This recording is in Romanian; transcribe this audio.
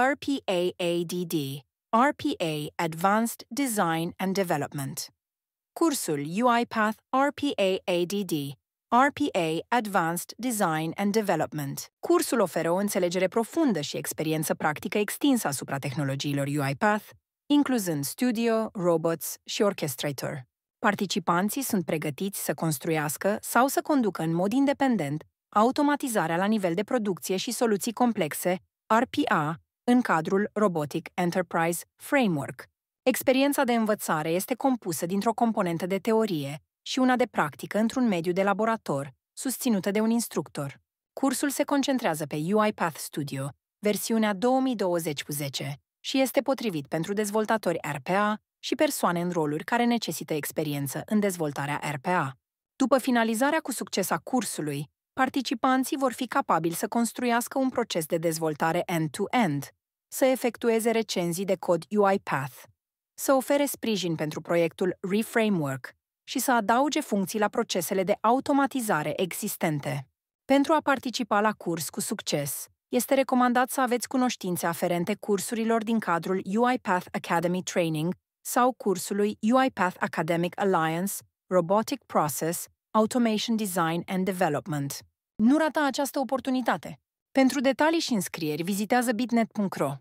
RPAADD, RPA Advanced Design and Development. Cursul UiPath RPAADD, RPA Advanced Design and Development. Cursul oferă o înțelegere profundă și experiență practică extinsă asupra tehnologiilor UiPath, incluzând Studio, Robots și Orchestrator. Participanții sunt pregătiți să construiască sau să conducă în mod independent automatizarea la nivel de producție și soluții complexe, RPA, în cadrul Robotic Enterprise Framework. Experiența de învățare este compusă dintr-o componentă de teorie și una de practică într-un mediu de laborator, susținută de un instructor. Cursul se concentrează pe UiPath Studio, versiunea 2020-10, și este potrivit pentru dezvoltatori RPA și persoane în roluri care necesită experiență în dezvoltarea RPA. După finalizarea cu succes a cursului, participanții vor fi capabili să construiască un proces de dezvoltare end-to-end, să efectueze recenzii de cod UiPath, să ofere sprijin pentru proiectul Reframework și să adauge funcții la procesele de automatizare existente. Pentru a participa la curs cu succes, este recomandat să aveți cunoștințe aferente cursurilor din cadrul UiPath Academy Training sau cursului UiPath Academic Alliance Robotic Process, Automation Design and Development. Nu rata această oportunitate! Pentru detalii și înscrieri, vizitează bitnet.ro.